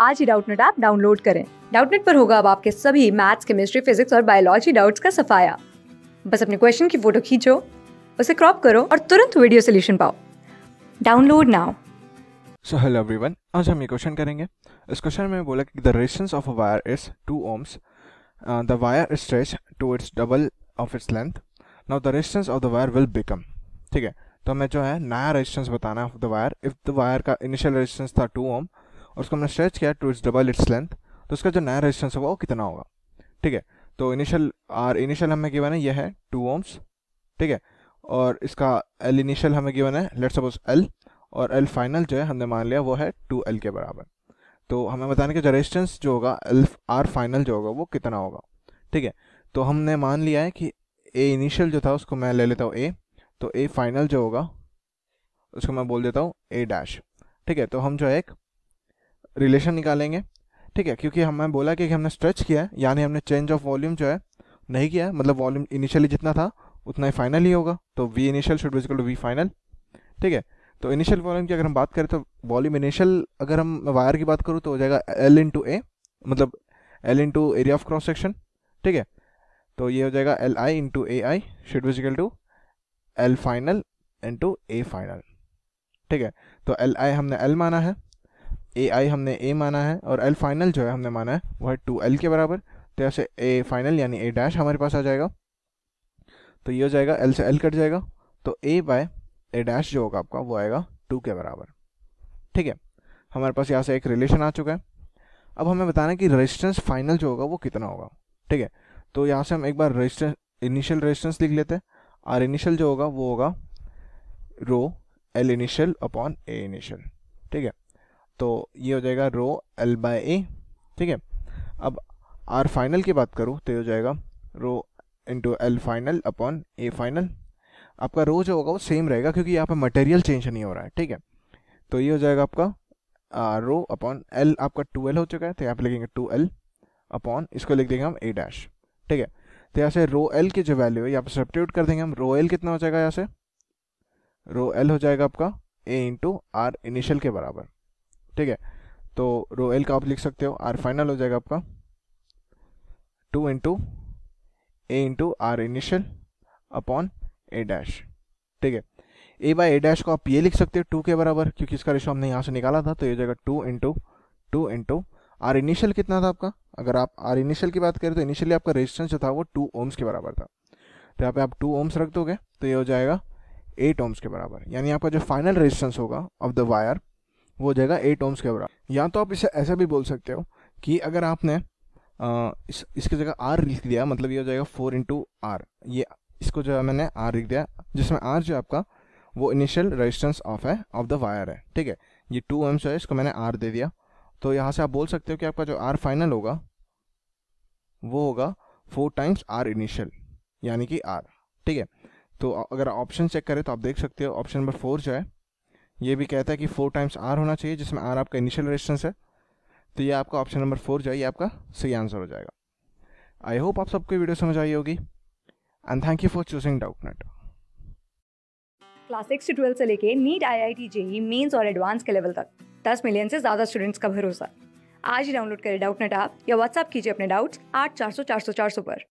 आज ही Doubtnut app download करें डाउटनेट पर होगा अब आपके सभी मैथ्स केमिस्ट्री फिजिक्स और बायोलॉजी डाउट्स का सफाया बस अपने क्वेश्चन की फोटो खींचो उसे क्रॉप करो और तुरंत वीडियो सोल्यूशन पाओ download now so hello everyone आज हम ये क्वेश्चन करेंगे इस क्वेश्चन में बोला कि the resistance of a wire is two ohms the wire stretch to its double of its length now the resistance of the wire will become ठीक है तो हमें जो है नया रेजिस्टेंस बताना है of the wire if the wire का इनिशियल रेजिस्टेंस था टू ओम और उसको हमने स्ट्रेच किया to its double its length तो उसका जो नया रेजिस्टेंस होगा वो कितना होगा ठीक है तो इनिशियल आर इनिशियल हमें गिवन है यह है टू ओम्स ठीक है और इसका एल इनिशियल हमें गिवन है लेट सपोज एल और एल फाइनल जो है हमने मान लिया वो है टू एल के बराबर तो हमें बताने के जो रेजिस्टेंस जो होगा एल आर फाइनल जो होगा वो कितना होगा ठीक है तो हमने मान लिया है कि ए इनिशियल जो था उसको मैं ले लेता हूँ ए तो ए फाइनल जो होगा उसको मैं बोल देता हूँ ए डैश ठीक है तो हम जो है एक रिलेशन निकालेंगे ठीक है क्योंकि हमने बोला कि हमने स्ट्रेच किया है यानी हमने चेंज ऑफ वॉल्यूम जो है नहीं किया है मतलब वॉल्यूम इनिशियली जितना था उतना ही फाइनल ही होगा तो V initial should be equal to V final ठीक है तो इनिशियल वॉल्यूम की अगर हम बात करें तो वॉल्यूम इनिशियल अगर हम वायर की बात करूँ तो हो जाएगा एल इन टू ए मतलब L into area of cross section ठीक है तो ये हो जाएगा L I into A I should be equal to L final to A final ठीक है तो एल आई हमने एल माना है ए आई हमने ए माना है और एल फाइनल जो है हमने माना है वह टू एल के बराबर तो ऐसे ए फाइनल यानी ए डैश हमारे पास आ जाएगा तो ये हो जाएगा एल से एल कट जाएगा तो ए बाय ए डैश जो होगा आपका वो आएगा टू के बराबर ठीक है हमारे पास यहाँ से एक रिलेशन आ चुका है अब हमें बताना है कि रजिस्टेंस फाइनल जो होगा वो कितना होगा ठीक है तो यहाँ से हम एक बार रजिस्टेंस इनिशियल रजिस्टेंस लिख लेते हैं आर इनिशियल जो होगा वो होगा rho L initial upon A initial ठीक है तो ये हो जाएगा रो एल बाय ए ठीक है अब आर फाइनल की बात करूँ तो ये हो जाएगा rho into L final upon A final आपका रो जो होगा वो सेम रहेगा क्योंकि यहाँ पर मटेरियल चेंज नहीं हो रहा है ठीक है तो ये हो जाएगा आपका आर रो अपॉन एल आपका टू एल हो चुका है तो यहाँ पे लिखेंगे टू एल अपॉन इसको लिख देंगे हम ए डैश ठीक है तो यहाँ से रो एल की जो वैल्यू है यहाँ पर सब्ट्यूट कर देंगे हम रो एल कितना हो जाएगा यहाँ से रो एल हो जाएगा आपका ए इंटू आर इनिशियल के बराबर ठीक है तो रो एल का आप लिख सकते हो आर फाइनल हो जाएगा आपका two into A into R initial upon A dash ठीक है ए बाई ए डैश को आप ये लिख सकते हो टू के बराबर क्योंकि इसका रेशो हमने यहाँ से निकाला था तो ये जाएगा two into two into R initial कितना था आपका अगर आप आर इनिशियल की बात करें तो इनिशियली आपका रेजिस्टेंस जो था वो टू ओम्स के बराबर था तो यहाँ पे आप टू ओम्स रख दोगे तो ये हो जाएगा एट ओम्स के बराबर यानी आपका जो फाइनल रेजिस्टेंस होगा ऑफ द वायर वो हो जाएगा एट ओम्स के बराबर या तो आप इसे ऐसा भी बोल सकते हो कि अगर आपने आ, इस, इसकी जगह आर लिख दिया मतलब ये हो जाएगा फोर इंटू आर ये इसको जो है मैंने आर लिख दिया जिसमें आर जो आपका वो इनिशियल रजिस्टेंस ऑफ है ऑफ द वायर है ठीक है ये टू एम्स है इसको मैंने आर दे दिया तो यहाँ से आप बोल सकते हो कि आपका जो आर फाइनल होगा वो होगा फोर टाइम्स आर इनिशियल यानी कि आर ठीक है तो अगर ऑप्शन चेक करें तो आप देख सकते हो ऑप्शन नंबर फोर जो है ये भी कहता है कि फोर टाइम्स आर होना चाहिए जिसमें आर आपका इनिशियल रेजिस्टेंस है तो ये आपका ऑप्शन नंबर फोर जो है ये आपका सही आंसर हो जाएगा आई होप आप सबको वीडियो समझ आई होगी and thank you for choosing Doubtnut class six से ट्वेल्थ से लेके NEET I I T JEE mains और एडवांस के लेवल तक दस मिलियन से ज़्यादा स्टूडेंट्स का भरोसा आज ही डाउनलोड करें डाउट नेट आप या व्हाट्सअप कीजिए अपने डाउट्स आठ चार सौ चार सौ चार सौ पर